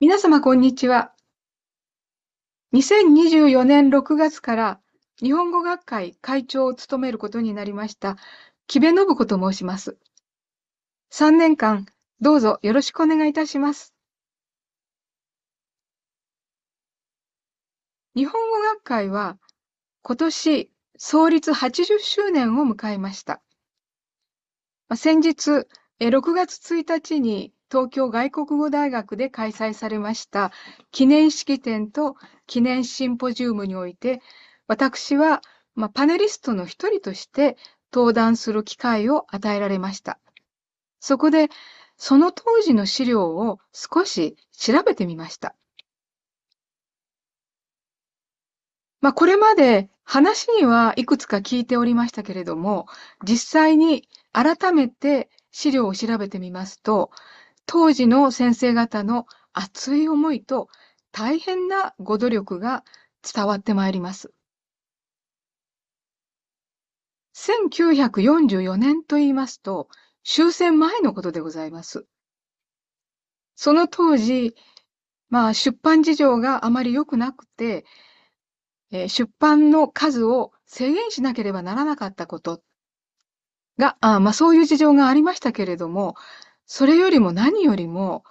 皆様こんにちは。2024年6月から日本語学会会長を務めることになりました、木部信子と申します。3年間、どうぞよろしくお願いいたします。日本語学会は今年創立80周年を迎えました。先日、6月1日に東京外国語大学で開催されました記念式典と記念シンポジウムにおいて、私は、まあ、パネリストの一人として登壇する機会を与えられました。そこで、その当時の資料を少し調べてみました。まあ、これまで話にはいくつか聞いておりましたけれども、実際に改めて資料を調べてみますと、当時の先生方の熱い思いと大変なご努力が伝わってまいります。1944年と言いますと、終戦前のことでございます。その当時、まあ出版事情があまり良くなくて、え出版の数を制限しなければならなかったことが、あまあそういう事情がありましたけれども、それよりも何よりも、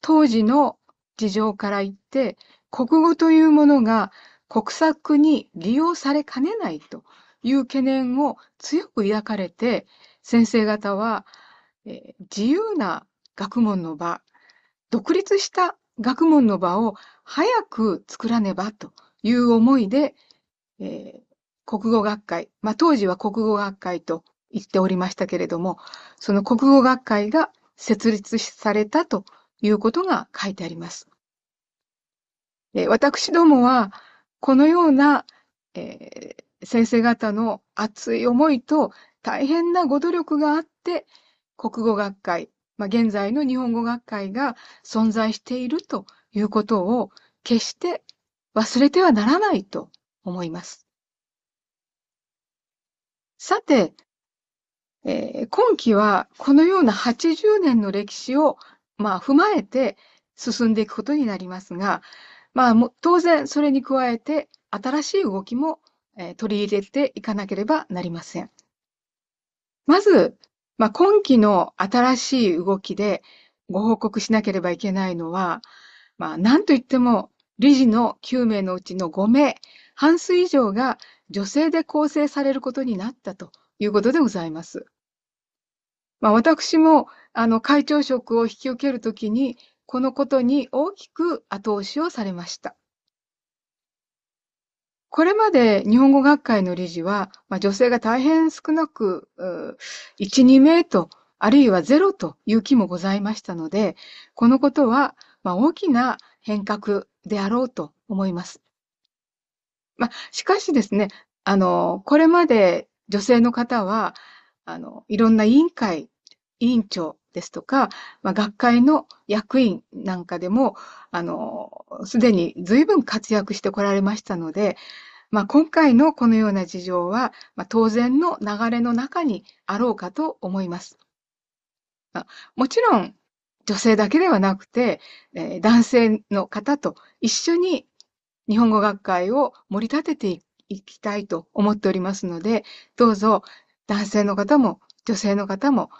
当時の事情から言って、国語というものが国策に利用されかねないという懸念を強く抱かれて、先生方は、え自由な学問の場、独立した学問の場を早く作らねばという思いで、えー、国語学会、まあ、当時は国語学会と言っておりましたけれども、その国語学会が設立されたということが書いてあります。私どもは、このような、えー、先生方の熱い思いと大変なご努力があって、国語学会、まあ、現在の日本語学会が存在しているということを決して忘れてはならないと思います。さて、今期はこのような80年の歴史を、まあ、踏まえて進んでいくことになりますが、まあ、当然それに加えて新しい動きも、取り入れていかなければなりません。まず、まあ、今期の新しい動きでご報告しなければいけないのは、まあ、といっても理事の9名のうちの5名、半数以上が女性で構成されることになったということでございます。まあ、私もあの会長職を引き受けるときに、このことに大きく後押しをされました。これまで日本語学会の理事は、まあ、女性が大変少なく、1、2名と、あるいはゼロという気もございましたので、このことは、まあ、大きな変革であろうと思います。まあ、しかしですね、あの、これまで女性の方は、あの、いろんな委員会、委員長ですとか、まあ、学会の役員なんかでも、あの、すでに随分活躍してこられましたので、まあ、今回のこのような事情は、まあ、当然の流れの中にあろうかと思います。もちろん、女性だけではなくて、えー、男性の方と一緒に日本語学会を盛り立てていく。いきたいと思っておりますので、どうぞ男性の方も女性の方も、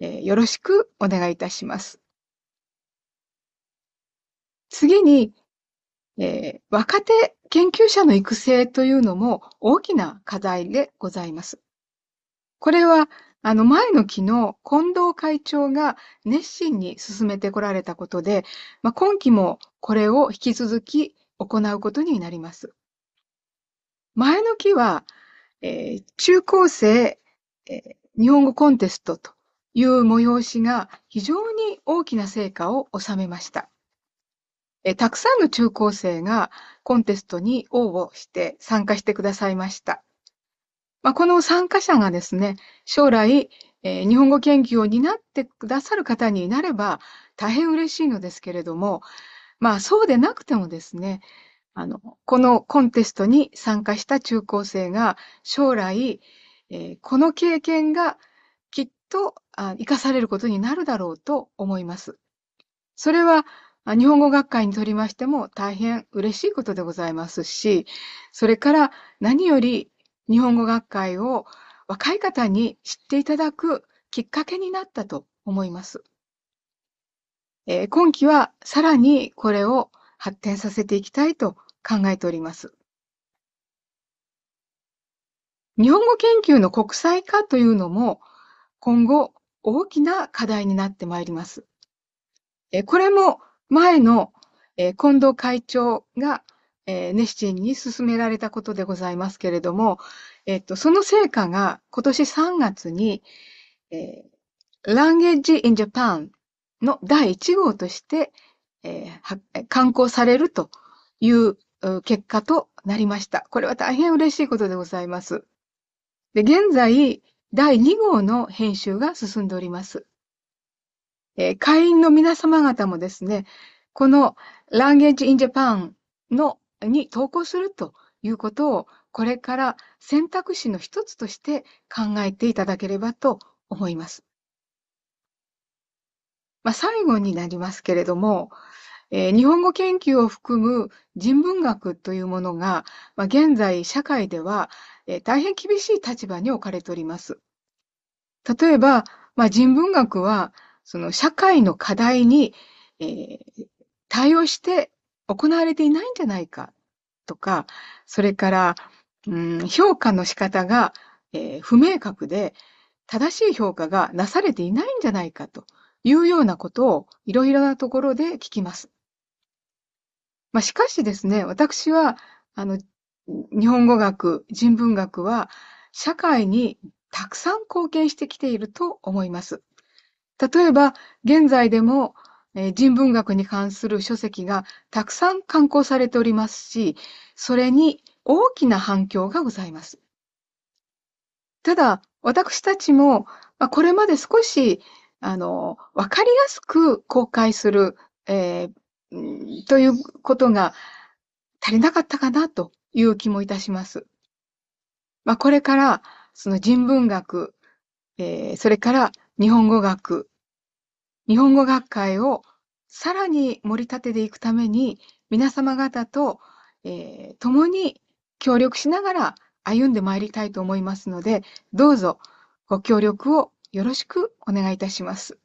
えー、よろしくお願いいたします。次に、えー、若手研究者の育成というのも大きな課題でございます。これは、あの前の期の近藤会長が熱心に進めてこられたことで、まあ、今期もこれを引き続き行うことになります。前の期は、えー、中高生、えー、日本語コンテストという催しが非常に大きな成果を収めました。えー、たくさんの中高生がコンテストに応募して参加してくださいました。まあ、この参加者がですね、将来、えー、日本語研究を担ってくださる方になれば大変嬉しいのですけれども、まあそうでなくてもですね、あの、このコンテストに参加した中高生が将来、えー、この経験がきっと生かされることになるだろうと思います。それは日本語学会にとりましても大変嬉しいことでございますし、それから何より日本語学会を若い方に知っていただくきっかけになったと思います。えー、今期はさらにこれを発展させていきたいと考えております。日本語研究の国際化というのも今後大きな課題になってまいります。これも前の近藤会長が熱心に進められたことでございますけれども、えっと、その成果が今年3月に、えー、Language in Japan の第1号として、えー、刊行されるという結果となりました。これは大変嬉しいことでございます。で、現在、第2号の編集が進んでおります。えー、会員の皆様方もですね、この Language in Japan のに投稿するということを、これから選択肢の一つとして考えていただければと思います。まあ、最後になりますけれども、えー、日本語研究を含む人文学というものが、まあ、現在社会では、えー、大変厳しい立場に置かれております。例えば、まあ、人文学はその社会の課題に、えー、対応して行われていないんじゃないかとか、それから、うん、評価の仕方が、えー、不明確で、正しい評価がなされていないんじゃないかというようなことをいろいろなところで聞きます。まあ、しかしですね、私は、あの、日本語学、人文学は、社会にたくさん貢献してきていると思います。例えば、現在でも、えー、人文学に関する書籍がたくさん刊行されておりますし、それに大きな反響がございます。ただ、私たちも、まあ、これまで少し、あの、わかりやすく公開する、えー、ということが足りなかったかなという気もいたします。まあ、これからその人文学、えー、それから日本語学、日本語学会をさらに盛り立てていくために皆様方と、えー、共に協力しながら歩んでまいりたいと思いますので、どうぞご協力をよろしくお願いいたします。